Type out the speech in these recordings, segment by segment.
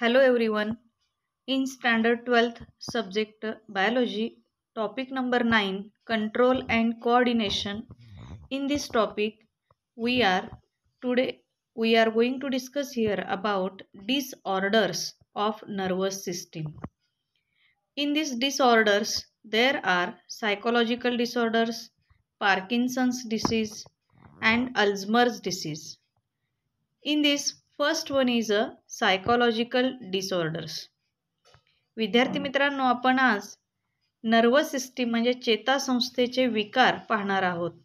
Hello everyone. In standard 12th subject biology topic number 9 control and coordination in this topic we are today we are going to discuss here about disorders of nervous system. In these disorders there are psychological disorders, Parkinson's disease and Alzheimer's disease. In this first one is a psychological disorders विद्यार्थी मित्रांनो आपण आज nervous system म्हणजे चेतासंस्थेचे विकार पाहणार आहोत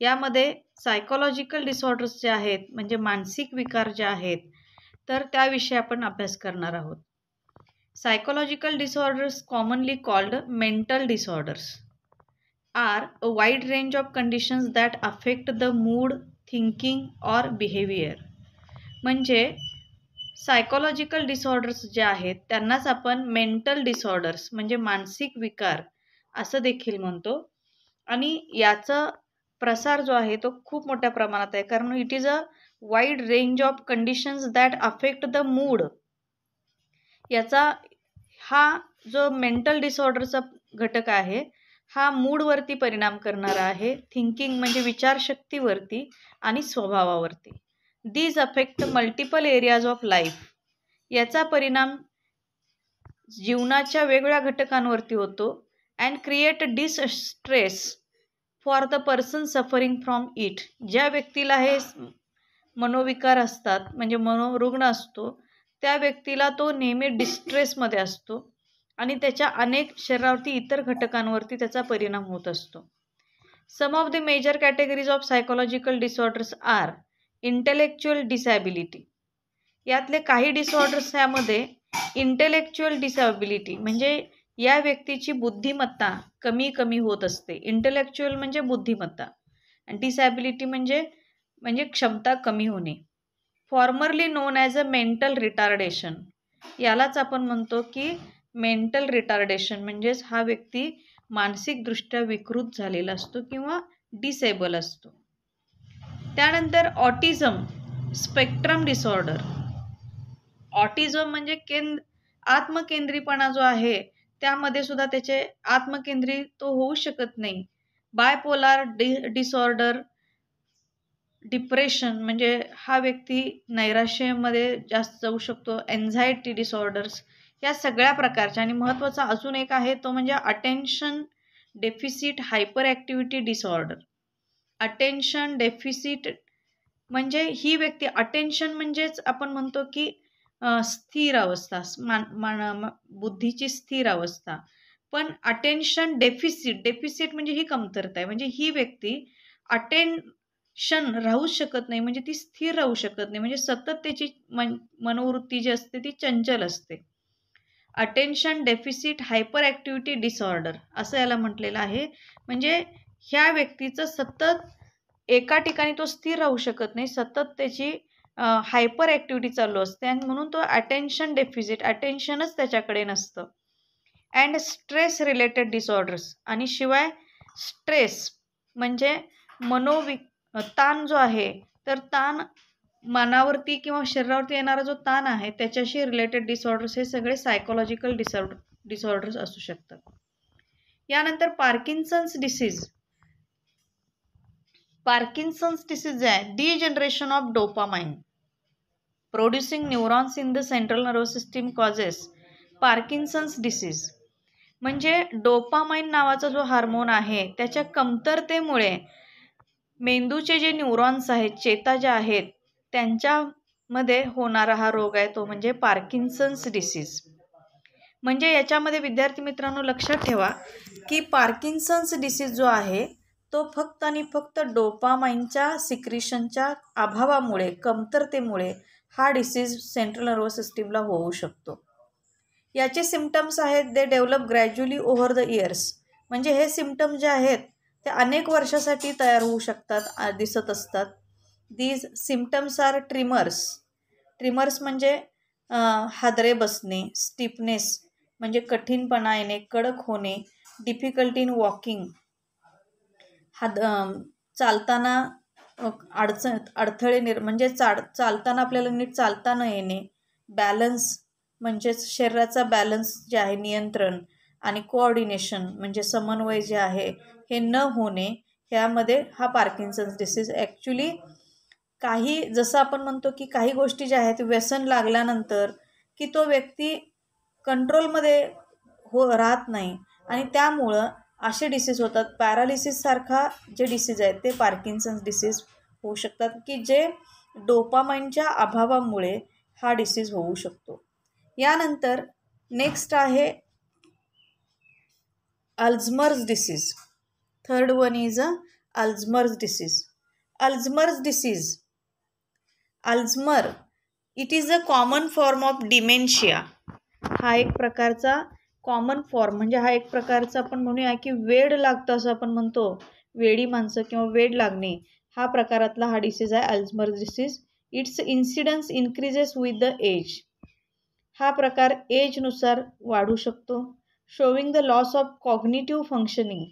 यामध्ये psychological disorders जे आहेत म्हणजे मानसिक विकार जे आहेत तर त्याविषयी आपण अभ्यास करणार आहोत psychological disorders commonly called mental disorders are a wide range of conditions that affect the mood thinking or behaviour म्हणजे सायकोलॉजिकल डिसऑर्डर्स जे आहेत त्यांनाच आपण मेंटल डिसऑर्डर्स म्हणजे मानसिक विकार असं देखील म्हणतो आणि याचा प्रसार जो आहे तो खूप मोठ्या प्रमाणात आहे कारण it is a wide range of conditions that affect the mood याचा हा जो मेंटल डिसऑर्डरचा घटक आहे हा मूडवरती परिणाम करणारा आहे थिंकिंग म्हणजे विचारशक्तीवरती आणि स्वभावावरती these affect multiple areas of life याचा परिणाम जीवनाच्या वेगळ्या घटकांवरती होतो and create distress for the person suffering from it ज्या व्यक्तीला हे मनोविकार असतात म्हणजे मनोरुग्ण असतो त्या व्यक्तीला तो नेहमी डिस्ट्रेसमध्ये असतो आणि त्याच्या अनेक शरीरावरती इतर घटकांवरती त्याचा परिणाम होत असतो some of the major categories of psychological disorders are intellectual disability यातले काही डिसऑर्डर्स ह्यामध्ये इंटेलेक्च्युअल डिसॅबिलिटी म्हणजे या व्यक्तीची बुद्धिमत्ता कमी कमी होत असते इंटेलेक्च्युअल म्हणजे बुद्धिमत्ता आणि डिसॅबिलिटी म्हणजे म्हणजे क्षमता कमी होणे formerly known as a mental retardation यालाच आपण म्हणतो की मेंटल रिटार्डेशन म्हणजेच हा व्यक्ती मानसिकदृष्ट्या विकृत झालेला असतो किंवा डिसेबल असतो त्यानंतर ऑटिझम स्पेक्ट्रम डिसऑर्डर ऑटिझम म्हणजे केंद्र आत्मकेंद्रीपणा जो आहे त्यामध्ये सुद्धा त्याचे आत्मकेंद्री तो होऊ शकत नाही बायपोलार डि डिसऑर्डर डिप्रेशन म्हणजे हा व्यक्ती नैराश्यमध्ये जास्त जाऊ शकतो एन्झायटी डिसऑर्डर्स या सगळ्या प्रकारच्या आणि महत्त्वाचा अजून एक आहे तो म्हणजे attention deficit hyperactivity disorder attention deficit म्हणजे ही व्यक्ती अटेन्शन म्हणजेच आपण म्हणतो की स्थिर अवस्था बुद्धीची स्थिर अवस्था पण अटेन्शन डेफिसिट डेफिसिट म्हणजे ही कमतरता आहे म्हणजे ही व्यक्ती अटेन्शन राहू शकत नाही म्हणजे ती स्थिर राहू शकत नाही म्हणजे सतत त्याची मन मनोवृत्ती जी असते ती चंचल असते attention deficit hyperactivity disorder असं याला म्हटलेलं आहे म्हणजे ह्या व्यक्तीचं सतत एका ठिकाणी तो स्थिर राहू शकत नाही सतत त्याची हायपर ॲक्टिव्हिटी चालू असते आणि म्हणून तो अटेन्शन डेफिजिट अटेन्शनच त्याच्याकडे नसतं अँड स्ट्रेस रिलेटेड डिसऑर्डर्स आणि शिवाय स्ट्रेस म्हणजे मनोवि ताण जो आहे तर ताण मनावरती किंवा शरीरावरती येणारा जो ताण आहे त्याच्याशी रिलेटेड डिसऑर्डर्स हे सगळे सायकोलॉजिकल डिसऑर्डर डिसऑर्डर्स असू शकतात यानंतर पार्किन्सन्स डिसीज पार्किन्सन्स डिसीज आहे degeneration of dopamine producing neurons in the central nervous system causes Parkinson's disease म्हणजे डोपामाइन नावाचा जो हार्मोन आहे त्याच्या कमतरतेमुळे मेंदूचे जे न्यूरॉन्स आहेत चेता ज्या आहेत त्यांच्यामध्ये होणारा हा रोग आहे तो म्हणजे पार्किन्सन्स डिसीज म्हणजे याच्यामध्ये विद्यार्थी मित्रांनो लक्षात ठेवा की पार्किन्सन्स डिसीज जो आहे तो फक्त आणि फक्त डोपामाइनच्या सिक्रिशनच्या अभावामुळे कमतरतेमुळे हा डिसीज सेंट्रल नर्वस सिस्टीमला होऊ शकतो याचे सिमटम्स आहेत they develop gradually over the years म्हणजे हे सिमटम जे आहेत ते अनेक वर्षासाठी तयार होऊ शकतात दिसत असतात these symptoms are tremors tremors म्हणजे हादरे बसणे स्टिफनेस म्हणजे कठीणपणा येणे कडक होणे डिफिकल्टी इन वॉकिंग हा चालताना अडचण अडथळे निर् म्हणजे चाड चालताना आपल्याला नीट चालता न येणे बॅलन्स म्हणजेच शरीराचा बॅलन्स जे आहे नियंत्रण आणि कोऑर्डिनेशन म्हणजे समन्वय जे आहे हे न होणे ह्यामध्ये हा पार्किन्सन्स डिसीज ॲक्च्युली काही जसं आपण म्हणतो की काही गोष्टी ज्या आहेत व्यसन लागल्यानंतर की तो व्यक्ती कंट्रोलमध्ये हो राहत नाही आणि त्यामुळं असे डिसीज होतात पॅरालिसिससारखा जे डिसीज आहेत ते पार्किन्सन्स डिसीज होऊ शकतात की जे डोपामाइनच्या अभावामुळे हा डिसीज होऊ शकतो यानंतर नेक्स्ट आहे Alzheimer's disease third one is a Alzheimer's disease Alzheimer's disease Alzheimer it is a common form of dementia हा एक प्रकारचा कॉमन फॉर्म म्हणजे हा एक प्रकारचा आपण म्हणूया की वेड लागतं असं आपण म्हणतो वेडी माणसं किंवा वेड लागणे हा प्रकारातला हा डिसीज आहे Alzheimer disease its incidence increases with the age हा प्रकार एजनुसार वाढू शकतो showing the loss of cognitive functioning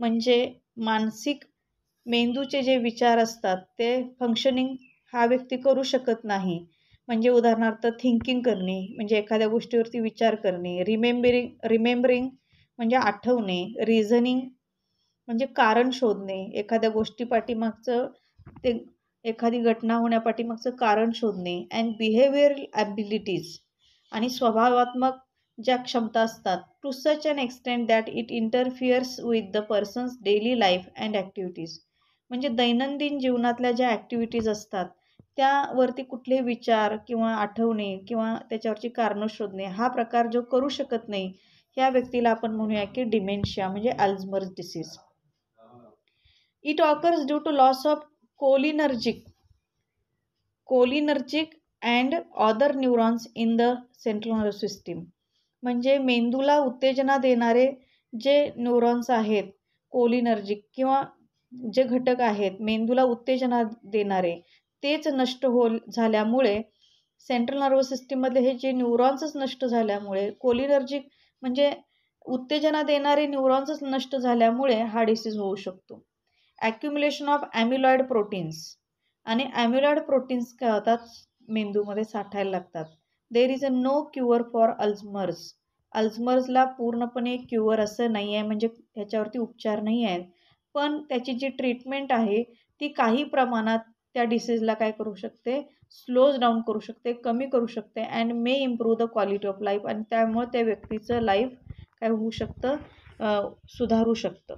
म्हणजे मानसिक मेंदूचे जे विचार असतात ते फंक्शनिंग हा व्यक्ती करू शकत नाही म्हणजे उदाहरणार्थ थिंकिंग करणे म्हणजे एखाद्या गोष्टीवरती विचार करणे रिमेंबरिंग रिमेंबरिंग म्हणजे आठवणे रिझनिंग म्हणजे कारण शोधणे एखाद्या गोष्टी पाठीमागचं ते एखादी घटना होण्यापाठीमागचं कारण शोधणे अँड बिहेवियरल ॲबिलिटीज आणि स्वभावात्मक ज्या क्षमता असतात to such and extend that it interferes with the person's daily life and activities म्हणजे दैनंदिन जीवनातल्या ज्या ॲक्टिव्हिटीज असतात त्यावरती कुठले विचार किंवा आठवणे किंवा त्याच्यावरची कारणं शोधणे हा प्रकार जो करू शकत नाही या व्यक्तीला आपण म्हणूया की डिमेन्शिया म्हणजे Alzheimer's disease it occurs due to loss of cholinergic cholinergic and other neurons in the central nerve system म्हणजे मेंदूला उत्तेजना देणारे जे न्यूरॉन्स आहेत कोलिनर्जिक किंवा जे घटक आहेत मेंदूला उत्तेजना देणारे तेच नष्ट होल झाल्यामुळे सेंट्रल नर्वस सिस्टीममधले हे जे न्यूरॉन्सच नष्ट झाल्यामुळे कोलिनर्जिक म्हणजे उत्तेजना देणारे न्यूरॉन्सच नष्ट झाल्यामुळे हा डिसीज होऊ शकतो ॲक्युम्युलेशन ऑफ ॲम्युलॉइड प्रोटीन्स आणि ॲम्युलॉइड प्रोटीन्स काय होतात मेंदूमध्ये साठायला लागतात there is a no cure for Alzheimer's अल्झमर्सला पूर्णपणे क्युअर असं नाही आहे म्हणजे ह्याच्यावरती उपचार नाही आहेत पण त्याची जी ट्रीटमेंट आहे ती काही प्रमाणात त्या डिसीजला काय करू शकते स्लोज डाऊन करू शकते कमी करू शकते and may improve the quality of life आणि त्यामुळे त्या व्यक्तीचं लाईफ काय होऊ शकतं सुधारू शकतं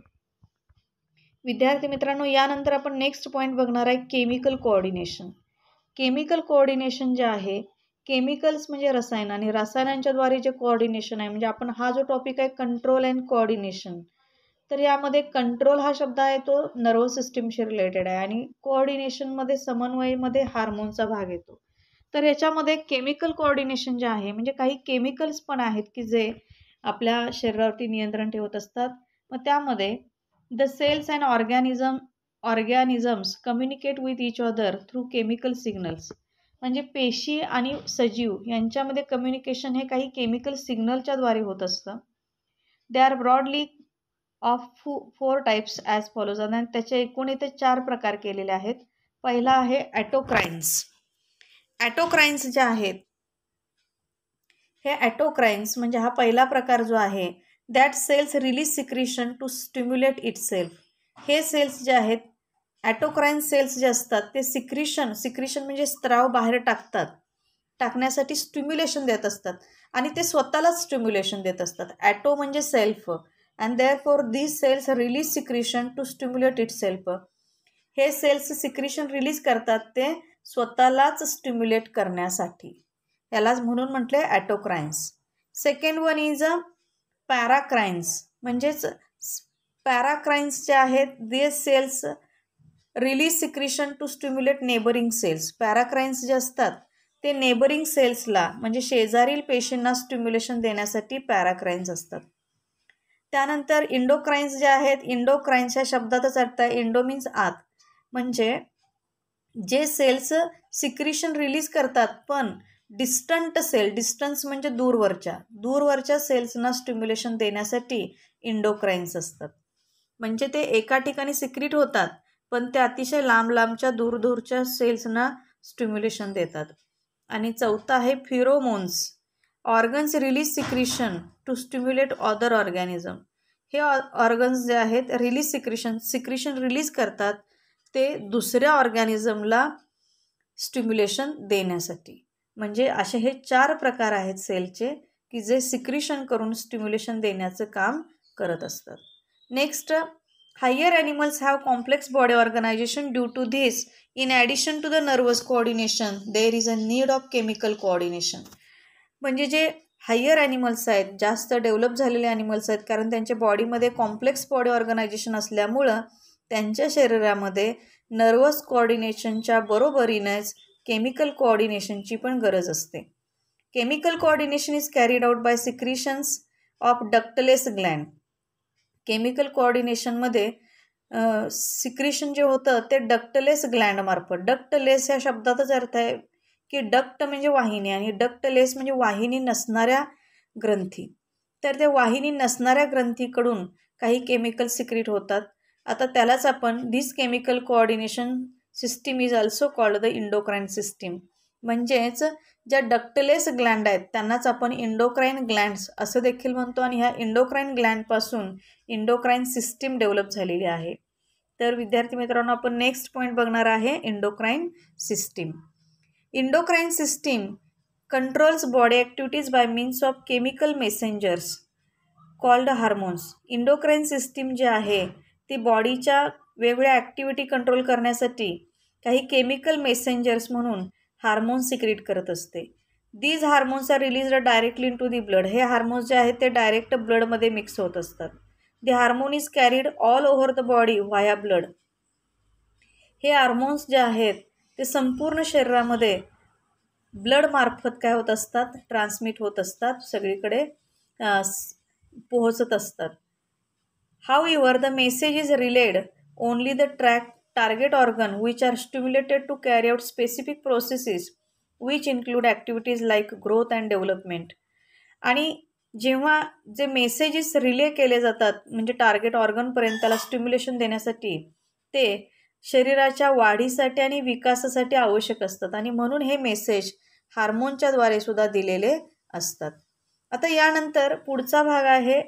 विद्यार्थी मित्रांनो यानंतर आपण नेक्स्ट पॉईंट बघणार आहे केमिकल कोऑर्डिनेशन केमिकल कोऑर्डिनेशन जे आहे केमिकल्स म्हणजे रसायन आणि रसायनांच्याद्वारे जे कोऑर्डिनेशन आहे म्हणजे आपण हा जो टॉपिक आहे कंट्रोल अँड कोऑर्डिनेशन तर यामध्ये कंट्रोल हा शब्द आहे तो नर्वस सिस्टीमशी रिलेटेड आहे आणि कोऑर्डिनेशनमध्ये समन्वयमध्ये हार्मोनचा भाग येतो तर याच्यामध्ये केमिकल कोऑर्डिनेशन जे आहे म्हणजे काही केमिकल्स पण आहेत की जे आपल्या शरीरावरती नियंत्रण ठेवत असतात मग त्यामध्ये the cells and organism organisms communicate with each other through chemical signals म्हणजे पेशी आणि सजीव यांच्यामध्ये कम्युनिकेशन हे काही केमिकल सिग्नलच्याद्वारे होत असतं दे आर ब्रॉडली ऑफ फू फोर टाईप्स ॲज फॉलोज आणि त्याचे एकूण इथे चार प्रकार केलेले आहेत पहिला आहे ॲटोक्राईन्स ॲटोक्राईन्स जे आहेत हे ॲटोक्राईन्स म्हणजे हा पहिला प्रकार जो आहे that cells release secretion to stimulate itself हे सेल्स जे आहेत ॲटोक्राईन सेल्स जे असतात ते सिक्रिशन सिक्रिशन म्हणजे स्त्राव बाहेर टाकतात टाकण्यासाठी स्टिम्युलेशन देत असतात आणि ते स्वतःलाच स्टिम्युलेशन देत असतात ॲटो म्हणजे self and there and therefore cells release secretion to to itself हे सेल्स सिक्रिशन रिलीज करतात ते स्वतःलाच स्टिम्युलेट करण्यासाठी यालाच म्हणून म्हटले autocrines second one is a paracrines म्हणजेच पॅराक्राईन्स जे आहेत they cells release secretion to stimulate neighbouring cells paracrines जे असतात ते नेबरिंग सेल्सला म्हणजे शेजारील पेशींना स्टिम्युलेशन देण्यासाठी पॅराक्राईन्स असतात त्यानंतर इंडोक्राईन्स जे आहेत इंडोक्राईन्स ह्या शब्दातच अर्थ आहे इंडो मीन्स आत म्हणजे जे सेल्स सिक्रिशन रिलीज करतात पण डिस्टंट सेल डिस्टन्स म्हणजे दूरवरच्या दूरवरच्या सेल्सना स्टिम्युलेशन देण्यासाठी इंडोक्राईन्स असतात म्हणजे ते एका ठिकाणी सिक्रिट होतात पण ते अतिशय लांब लांबच्या दूरदूरच्या सेल्सना स्टिम्युलेशन देतात आणि चौथं आहे pheromones organs release secretion to stimulate other organism हे ऑर्गन्स जे आहेत रिलीज सिक्रिशन सिक्रिशन रिलीज करतात ते दुसऱ्या ऑर्गॅनिझमला स्टिम्युलेशन देण्यासाठी म्हणजे असे हे चार प्रकार आहेत सेलचे की जे सिक्रिशन करून स्टिम्युलेशन देण्याचं काम करत असतात next higher animals have complex body organisation due to this in addition to the nervous coordination there is a need of chemical coordination म्हणजे जे हायर ॲनिमल्स आहेत जास्त डेव्हलप झालेले ॲनिमल्स आहेत कारण त्यांच्या बॉडीमध्ये कॉम्प्लेक्स बॉडी ऑर्गनायझेशन असल्यामुळं त्यांच्या शरीरामध्ये नर्वस कोऑर्डिनेशनच्या बरोबरीनेच केमिकल कोऑर्डिनेशनची पण गरज असते chemical coordination is carried out by secretions of ductless gland chemical कोऑर्डिनेशनमध्ये सिक्रिशन जे होतं ते डक्टलेस ग्लँडमार्फत डक्टलेस ह्या शब्दातच अर्थ आहे की डक्ट म्हणजे वाहिनी आणि डक्टलेस म्हणजे वाहिनी नसणाऱ्या ग्रंथी तर त्या वाहिनी नसणाऱ्या ग्रंथीकडून काही केमिकल सिक्रेट होतात आता त्यालाच आपण this chemical coordination system is also called the endocrine system म्हणजेच ज्या डक्टलेस ग्लँड आहेत त्यांनाच आपण इंडोक्राईन ग्लँड्स असं देखील म्हणतो आणि ह्या इंडोक्राईन ग्लँडपासून इंडोक्राईन सिस्टीम डेव्हलप झालेली आहे तर विद्यार्थी मित्रांनो आपण नेक्स्ट पॉईंट बघणार आहे endocrine system endocrine system controls body activities by means of chemical messengers called hormones endocrine system जी आहे ती बॉडीच्या वेगळ्या ॲक्टिव्हिटी कंट्रोल करण्यासाठी काही केमिकल मेसेंजर्स म्हणून हार्मोन्स सिक्रीट करत असते these hormones are release directly into the blood हे हार्मोन्स जे आहेत ते डायरेक्ट ब्लडमध्ये मिक्स होत असतात the hormone is carried all over the body via blood हे हार्मोन्स जे आहेत ते संपूर्ण शरीरामध्ये ब्लडमार्फत काय होत असतात ट्रान्समिट होत असतात सगळीकडे पोहोचत असतात however the message is relayed only the track target organ which are stimulated to carry out specific processes which include activities like growth and development आणि जेव्हा जे मेसेजेस रिले केले जातात म्हणजे टार्गेट ऑर्गनपर्यंत त्याला स्टिम्युलेशन देण्यासाठी ते शरीराच्या वाढीसाठी आणि विकासासाठी आवश्यक असतात आणि म्हणून हे मेसेज हार्मोनच्याद्वारे सुद्धा दिलेले असतात आता यानंतर पुढचा भाग आहे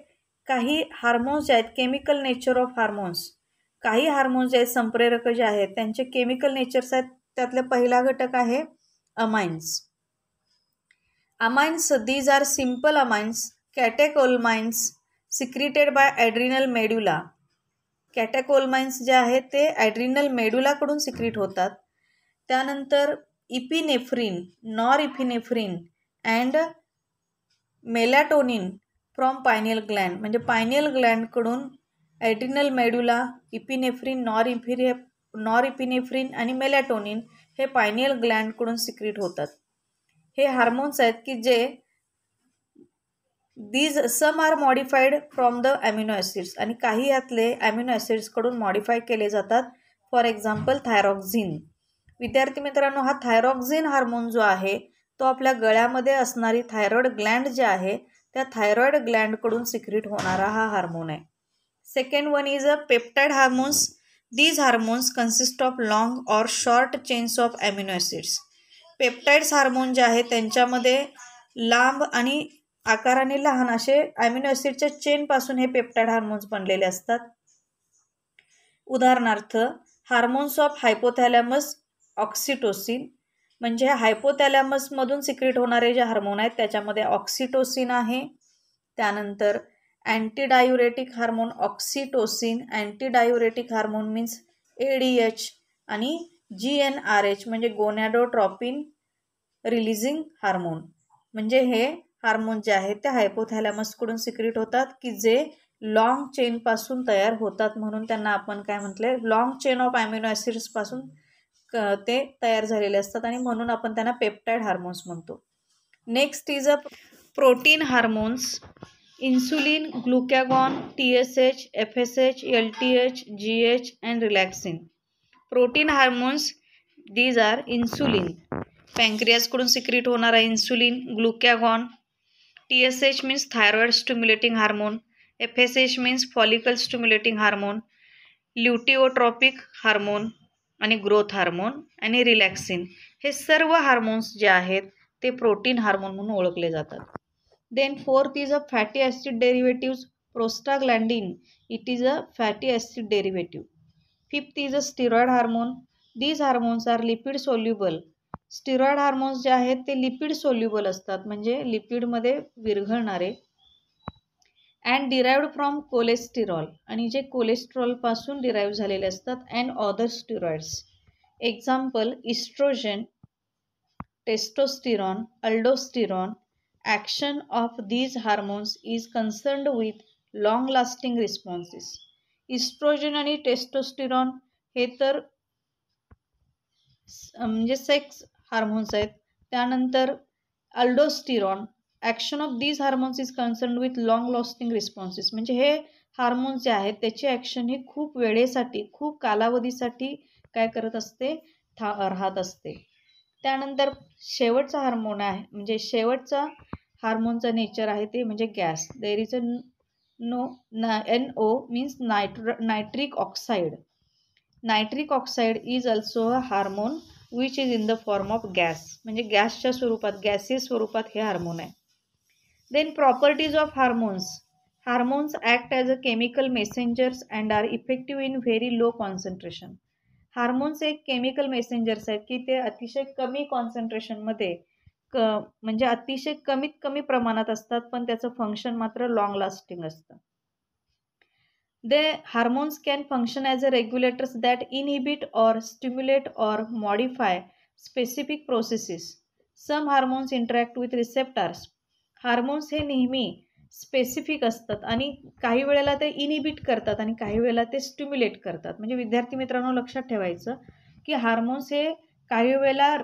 काही हार्मोन्स जे आहेत केमिकल नेचर ऑफ हार्मोन्स काही हार्मोन्स जे आहेत संप्रेरक जे आहेत त्यांचे केमिकल नेचर्स आहेत त्यातला पहिला घटक आहे amines amines these are simple amines catecholamines secreted by adrenal medulla catecholamines जे आहेत ते ॲड्रिनल मेडुलाकडून सिक्रीट होतात त्यानंतर epinephrine norepinephrine and melatonin from pineal gland म्हणजे पायनियल ग्लँडकडून ॲड्रिनल मेडुला इपिनेफ्रिन नॉर इफिरे नॉर इपिनेफ्रिन आणि मेलॅटोनिन हे पायनियल ग्लँडकडून सिक्रीट होतात हे हार्मोन्स आहेत की जे these some are modified from the amino acids आणि काही यातले ॲम्युनो ॲसिड्सकडून मॉडिफाय केले जातात फॉर एक्झाम्पल थायरॉक्झिन विद्यार्थी मित्रांनो हा थायरॉक्झिन हार्मोन जो आहे तो आपल्या गळ्यामध्ये असणारी थायरॉइड ग्लँड जे आहे त्या थायरॉइड ग्लँडकडून सिक्रिट होणारा हा हार्मोन आहे second one is a peptide hormones these hormones consist of long or short chains of acids peptides hormone जे आहे त्यांच्यामध्ये लांब आणि आकाराने लहान असे अमिनो ॲसिडच्या चेनपासून हे पेप्टाइड हार्मोन्स बनलेले असतात उदाहरणार्थ हार्मोन्स ऑफ हायपोथॅलॅमस ऑक्सिटोसिन म्हणजे हायपोथॅलॅमसमधून सिक्रेट होणारे जे हार्मोन आहेत त्याच्यामध्ये ऑक्सिटोसिन आहे त्यानंतर antidiuretic hormone oxytocin antidiuretic hormone means A D H आणि जी एन आर एच म्हणजे गोनॅडोट्रॉपिन रिलीजिंग हार्मोन म्हणजे हे हार्मोन जे आहेत ते हायपोथॅलॅमसकडून सिक्रिट होतात की जे लॉंग चेनपासून तयार होतात म्हणून त्यांना आपण काय म्हटले लॉंग चेन ऑफ ॲमिनो ॲसिड्सपासून ते तयार झालेले असतात आणि म्हणून आपण त्यांना पेप्टाइड हार्मोन्स म्हणतो next is a protein hormones insulin glucagon T S H F S H L T H G H and relaxin protein hormones these are insulin पँक्रियासकडून सिक्रीट होणारा insulin glucagon T S H means thyroid stimulating hormone F S H means follicle stimulating hormone luteotropic hormone आणि growth hormone आणि रिलॅक्सिन हे सर्व hormones जे आहेत ते protein hormone म्हणून ओळखले जातात then fourth is a fatty acid derivative prostaglandin it is a fatty acid derivative fifth is a steroid hormone these hormones are lipid soluble steroid hormones जे आहेत ते लिपिड सोल्युबल असतात म्हणजे लिपिडमध्ये विरघळणारे अँड डिरायवड फ्रॉम कोलेस्टिरॉल आणि जे कोलेस्ट्रॉल पासून derive झालेले असतात and other steroids example oestrogen testosterone aldosterone action of these hormones is concerned with long lasting responses oestrogen आणि टेस्टोस्टिरॉन हे तर म्हणजे सेक्स हार्मोन्स आहेत त्यानंतर aldosterone action of these hormones is concern with long lasting responses म्हणजे हे hormones जे आहेत त्याचे ॲक्शन हे खूप वेळेसाठी खूप कालावधीसाठी काय करत असते था राहत असते त्यानंतर शेवटचा हार्मोन आहे म्हणजे शेवटचा हार्मोनचा नेचर आहे ते म्हणजे gas there is a no ना एन ओ मीन्स नायट्र nitric oxide nitric oxide is also a hormone which is in the form of gas म्हणजे गॅसच्या स्वरूपात गॅसेस स्वरूपात हे हार्मोन आहे then properties of hormones hormones act as a chemical messengers and are effective in very low concentration hormones एक chemical messengers आहेत की ते अतिशय कमी कॉन्सन्ट्रेशनमध्ये क म्हणजे अतिशय कमीत कमी प्रमाणात असतात पण त्याचं फंक्शन मात्र लाँग लास्टिंग असतं दे hormones can function as a regulators that inhibit or stimulate or modify specific processes. Some hormones interact with receptors. Hormones हे नेहमी स्पेसिफिक असतात आणि काही वेळेला ते इनिबिट करतात आणि काही वेळेला ते स्टिम्युलेट करतात म्हणजे विद्यार्थी मित्रांनो लक्षात ठेवायचं की हार्मोन्स हे काही वेळेला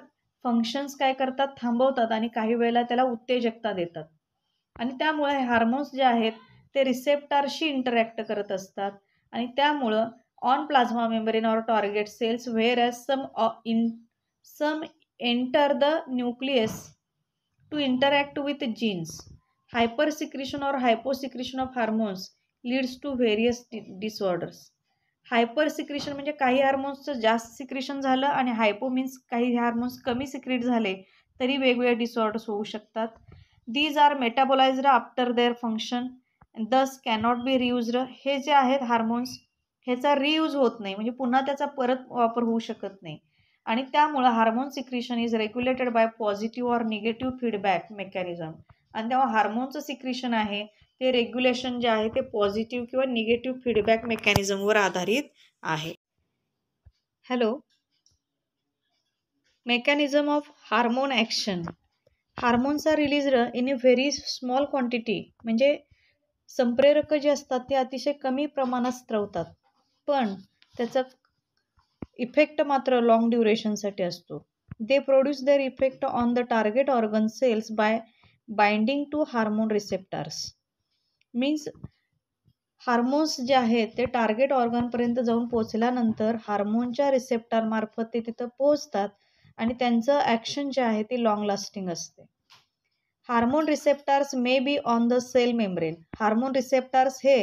फंक्शन्स काय करतात थांबवतात आणि काही वेळेला त्याला उत्तेजकता देतात आणि त्यामुळे हार्मोन्स जे आहेत ते रिसेप्टारशी इंटरॅक्ट करत असतात आणि त्यामुळं on plasma membrane or target cells whereas some in some enter the nucleus to interact with genes hypersecretion hypo hyposecretion of hormones leads to various disorders hypersecretion म्हणजे काही हार्मोन्सचं जास्त secretion झालं आणि hypo means काही hormones कमी secrete झाले तरी वेगवेगळे डिसऑर्डर्स होऊ शकतात these are metabolised after their function thus cannot be reuse हे जे आहेत हार्मोन्स ह्याचा रियूज होत नाही म्हणजे पुन्हा त्याचा परत वापर होऊ शकत नाही आणि त्यामुळं hormone secretion is regulated by positive or negative feedback mechanism आणि तेव्हा हार्मोनचं सिक्रिशन आहे ते रेग्युलेशन जे आहे ते पॉझिटिव्ह किंवा निगेटिव्ह फीडबॅक मेकॅनिझमवर आधारित आहे hello mechanism of hormone action हार्मोन्सचा release in a very small quantity म्हणजे संप्रेरकं जे असतात ते अतिशय कमी प्रमाणात स्त्रवतात पण त्याचा इफेक्ट मात्र लाँग ड्युरेशनसाठी असतो they produce their effect on the target organ cells by binding to hormone receptors means hormones जे आहेत ते टार्गेट ऑर्गनपर्यंत जाऊन पोचल्यानंतर हार्मोनच्या मार्फत ते तिथं पोहोचतात आणि त्यांचं ॲक्शन जे आहे ते लाँग लास्टिंग असते hormone receptors may be on the cell membrane hormone receptors हे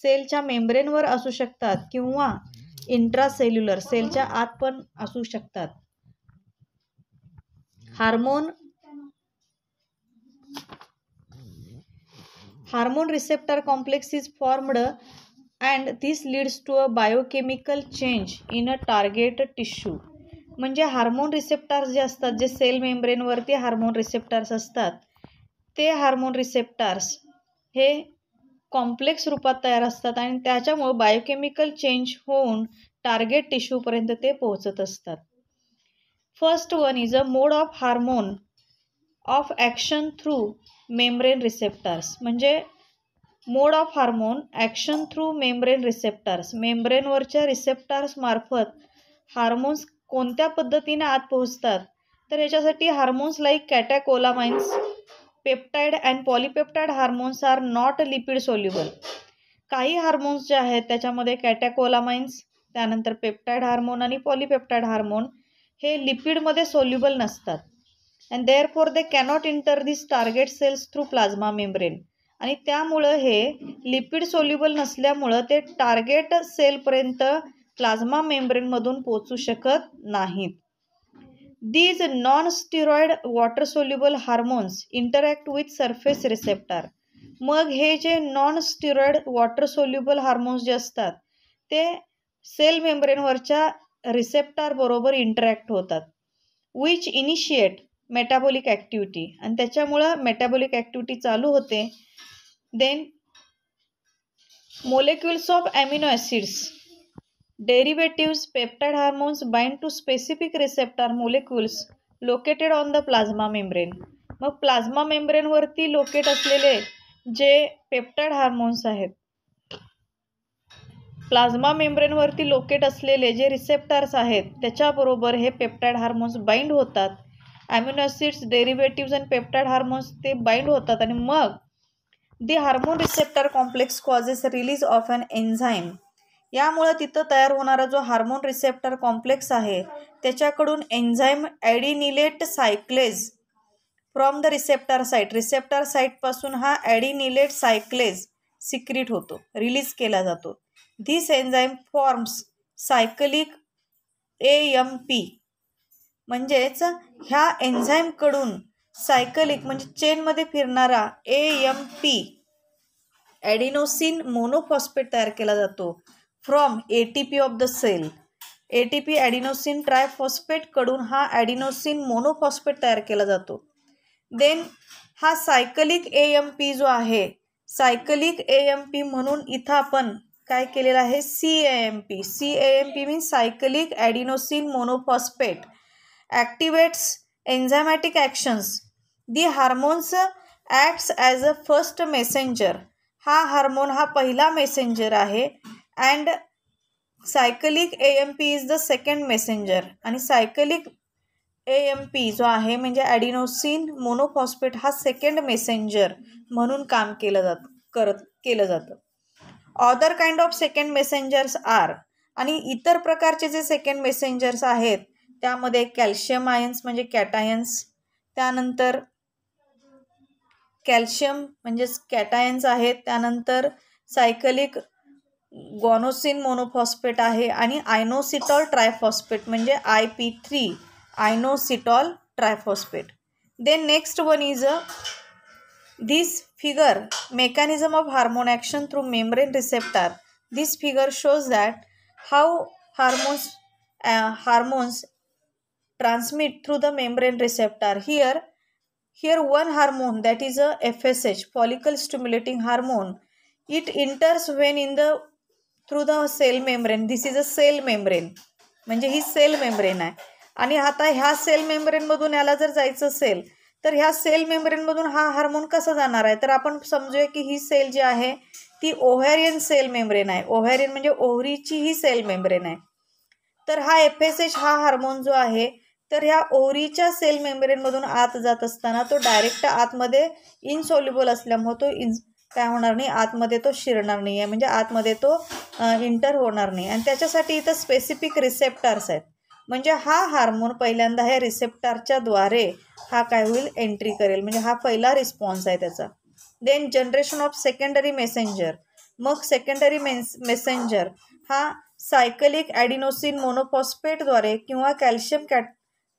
सेलच्या मेम्ब्रेनवर असू शकतात किंवा इंट्रासेल्युलर सेलच्या आत पण असू शकतात hormone hormone receptor complex is formed and this leads to a biochemical change in a target tissue म्हणजे हार्मोन रिसेप्टार्स जे असतात जे सेल मेम्ब्रेनवरती हार्मोन रिसेप्टार्स असतात ते हार्मोन रिसेप्टार्स हे कॉम्प्लेक्स रूपात तयार असतात आणि त्याच्यामुळं बायोकेमिकल चेंज होऊन टार्गेट टिश्यूपर्यंत ते पोहोचत असतात first one is a mode of hormone of action through membrane receptors म्हणजे mode of hormone action through membrane receptors मेम्ब्रेनवरच्या रिसेप्टार्समार्फत हार्मोन्स कोणत्या पद्धतीने आत पोहोचतात तर याच्यासाठी hormones like catecholamines peptide and polypeptide hormones are not lipid soluble काही हार्मोन्स जे आहेत त्याच्यामध्ये कॅटॅकोलामाइन्स त्यानंतर पेप्टाइड हार्मोन आणि पॉलिपेप्टाईड हार्मोन हे लिपिडमध्ये सोल्युबल नसतात and there for they cannot enter this target cells through plasma membrane आणि त्यामुळं हे लिपिड सोल्युबल नसल्यामुळं ते टार्गेट सेलपर्यंत प्लाझ्मा मेम्ब्रेनमधून पोचू शकत नाहीत these non steroid water soluble hormones interact with surface receptor मग हे जे non steroid water soluble hormones जे असतात ते सेल मेम्ब्रेनवरच्या बरोबर इंटरॅक्ट होतात विच इनिशिएट मेटाबॉलिक ॲक्टिव्हिटी आणि त्याच्यामुळं मेटाबॉलिक ॲक्टिव्हिटी चालू होते then molecules of amino acids derivatives peptide hormones bind to specific receptor molecules located on the plasma membrane मग प्लाझ्मा मेम्ब्रेनवरती लोकेट असलेले जे पेप्टाइड हार्मोन्स आहेत प्लाझ्मा मेम्ब्रेनवरती लोकेट असलेले जे रिसेप्टर्स आहेत त्याच्याबरोबर हे पेप्टाइड हार्मोन्स बाइंड होतात amino acids derivatives and peptide hormones ते बाइंड होतात आणि मग the hormone receptor complex causes release of an enzyme यामुळं तिथं तयार होणारा जो हार्मोन रिसेप्टर कॉम्प्लेक्स आहे त्याच्याकडून enzyme adenylate cyclase from the receptor site receptor साईटपासून हा ॲडिनिलेट सायक्लेज सिक्रीट होतो रिलीज केला जातो this enzyme forms cyclic A M P म्हणजेच ह्या एन्झाईमकडून सायकलिक म्हणजे चेनमध्ये फिरणारा A M P adenosine monophosphate तयार केला जातो from A T P of the cell A T P adenosine ट्रायफॉस्फेटकडून हा ॲडिनोसिन मोनोफॉस्फेट तयार केला जातो देन हा सायकलिक ए एम पी जो आहे सायकलिक ए एम पी म्हणून इथं आपण काय केलेलं आहे C A M P C A M P means cyclic adenosine monophosphate activates enzymatic actions the hormones acts as a first messenger हा हार्मोन हा पहिला मेसेंजर आहे and cyclic A M P is the second messenger आणि cyclic A M P जो आहे म्हणजे adenosine monophosphate हा second messenger म्हणून काम केलं जात करत केलं जातं other kind of second messengers are आणि इतर प्रकारचे जे सेकंड मेसेंजर्स आहेत त्यामध्ये कॅल्शियम आयन्स म्हणजे कॅटायन्स त्यानंतर कॅल्शियम म्हणजेच कॅटायन्स आहेत त्यानंतर सायकलिक गॉनोसिन मोनोफॉस्फेट आहे आणि आयनोसिटॉल ट्रायफॉस्फेट म्हणजे I P three inositol triphosphate then next one is a this figure mechanism of hormone action through membrane receptor this figure shows that how hormones hormones transmit through the membrane receptor here here one hormone that is a F S H follicle stimulating hormone it enters when in the through the cell membrane this is a cell membrane म्हणजे ही cell membrane आहे आणि आता ह्या sale मेम्ब्रेनमधून याला जर जायचं असेल तर ह्या सेल मेम्ब्रेनमधून हा हार्मोन कसा जाणार आहे तर आपण समजूया की ही सेल जी आहे ती ओव्हॅरियन सेल मेम्ब्रेन आहे ओव्हॅरियन म्हणजे ओहरीची ही सेल मेम्ब्रेन आहे तर हा एफ एस एच हा हार्मोन जो आहे तर ह्या ओहरीच्या सेल मेम्ब्रेनमधून आत जात असताना तो डायरेक्ट आतमध्ये इन्सॉल्युबल असल्यामुळे तो इन काय होणार नाही आतमध्ये तो शिरणार नाही आहे म्हणजे आतमध्ये तो इंटर होणार नाही आणि त्याच्यासाठी इथं स्पेसिफिक रिसेप्टर्स आहेत म्हणजे हा हार्मोन पहिल्यांदा ह्या रिसेप्टरच्या द्वारे हा काय होईल एंट्री करेल म्हणजे हा पहिला रिस्पॉन्स आहे त्याचा then generation of secondary messenger मग सेकंडरी मेन्स मेसेंजर हा सायकलिक ॲडिनोसिन मोनोफॉस्फेटद्वारे किंवा कॅल्शियम कॅट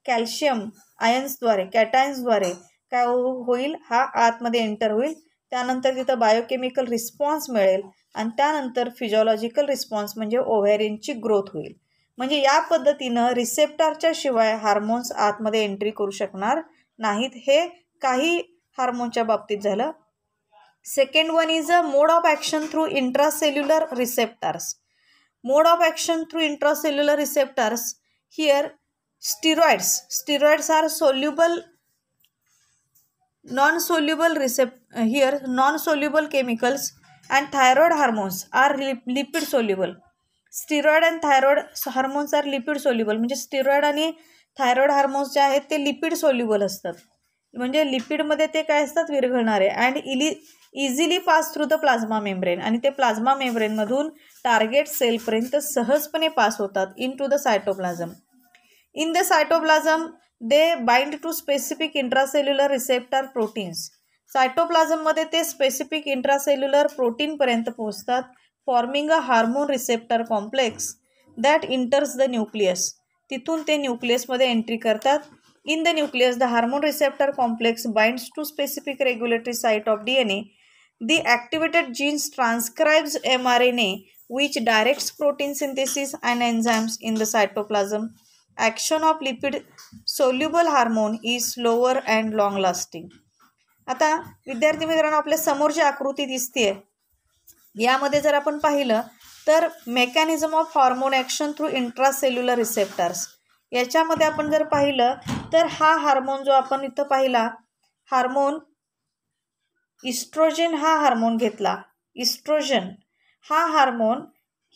कॅल्शियम आयन्सद्वारे कॅटायन्सद्वारे काय हो-, होईल हा आतमध्ये एंटर होईल त्यानंतर तिथं बायोकेमिकल रिस्पॉन्स मिळेल आणि त्यानंतर फिजिओलॉजिकल रिस्पॉन्स म्हणजे ओव्हॅरिनची ग्रोथ होईल म्हणजे या पद्धतीनं रिसेप्टारच्या शिवाय हार्मोन्स आतमध्ये एंट्री करू शकणार नाहीत हे काही हार्मोनच्या बाबतीत झालं second one is a mode of action through intracellular receptors mode of action through intracellular receptors here steroids steroids are soluble non soluble recep here non soluble chemicals and thyroid hormones are lip lipid soluble steroid and thyroid hormones are lipid soluble म्हणजे steroid आणि thyroid hormones जे आहेत ते lipid soluble असतात म्हणजे लिपिडमध्ये ते काय असतात विरघळणारे अँड इली easily pass through the plasma membrane आणि ते प्लाझ्मा मेम्ब्रेनमधून टार्गेट सेलपर्यंत सहजपणे पास होतात into the cytoplasm in the cytoplasm they bind to specific intracellular receptor proteins सायटोप्लाझममध्ये ते स्पेसिफिक इंट्रासेल्युलर प्रोटीनपर्यंत पोहोचतात forming a hormone receptor complex that enters the nucleus तिथून ते न्यूक्लियसमध्ये एंट्री करतात in the nucleus the hormone receptor complex binds to specific regulatory site of D N A the activated genes transcribes M R N A which directs protein synthesis and enzymes in the cytoplasm action of lipid soluble hormone is slower and long lasting आता विद्यार्थी मित्रांनो आपल्या समोर जी आकृती दिसते यामध्ये जर आपण पाहिलं तर mechanism of hormone action through intracellular receptors याच्यामध्ये आपण जर पाहिलं तर हा हार्मोन जो आपण इथं पाहिला हार्मोन इस्ट्रोजन हा हार्मोन घेतला इस्ट्रोजन हा हार्मोन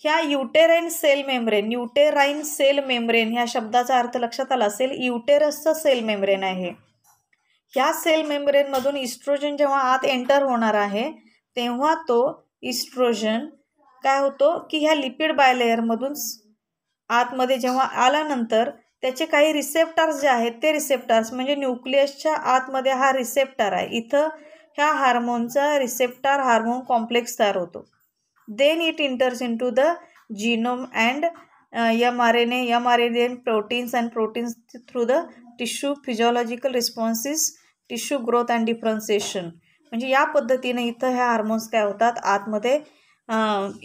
ह्या uterine cell membrane uterine cell membrane ह्या शब्दाचा अर्थ लक्षात आला असेल युटेरसचं सेल मेम्ब्रेन आहे ह्या सेल मेम्ब्रेनमधून इस्ट्रोजन जेव्हा आत एंटर होणार आहे तेव्हा तो इस्ट्रोजन काय होतो की ह्या लिपिड बायलेअरमधून आतमध्ये जेव्हा आल्यानंतर त्याचे काही रिसेप्टर्स जे आहेत ते रिसेप्टर्स म्हणजे न्यूक्लियसच्या आतमध्ये हा रिसेप्टर आहे इथं ह्या हार्मोनचा रिसेप्टार हार्मोन कॉम्प्लेक्स तयार होतो then it enters the genome and M R genome M R N N proteins and proteins through the tissue physiological responses tissue growth and differentiation म्हणजे या पद्धतीने इथं ह्या हार्मोन्स काय होतात आतमध्ये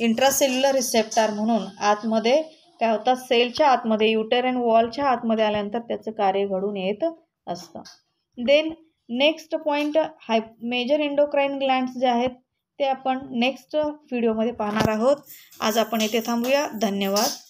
इंट्रासेल्युलर रिसेप्टार म्हणून आतमध्ये काय होतात सेलच्या आतमध्ये अँड वॉलच्या आतमध्ये आल्यानंतर त्याचं कार्य घडून येत असतं then next point high major endocrine glands जे आहेत ते आपण नेक्स्ट व्हिडिओमध्ये पाहणार आहोत आज आपण येथे थांबूया धन्यवाद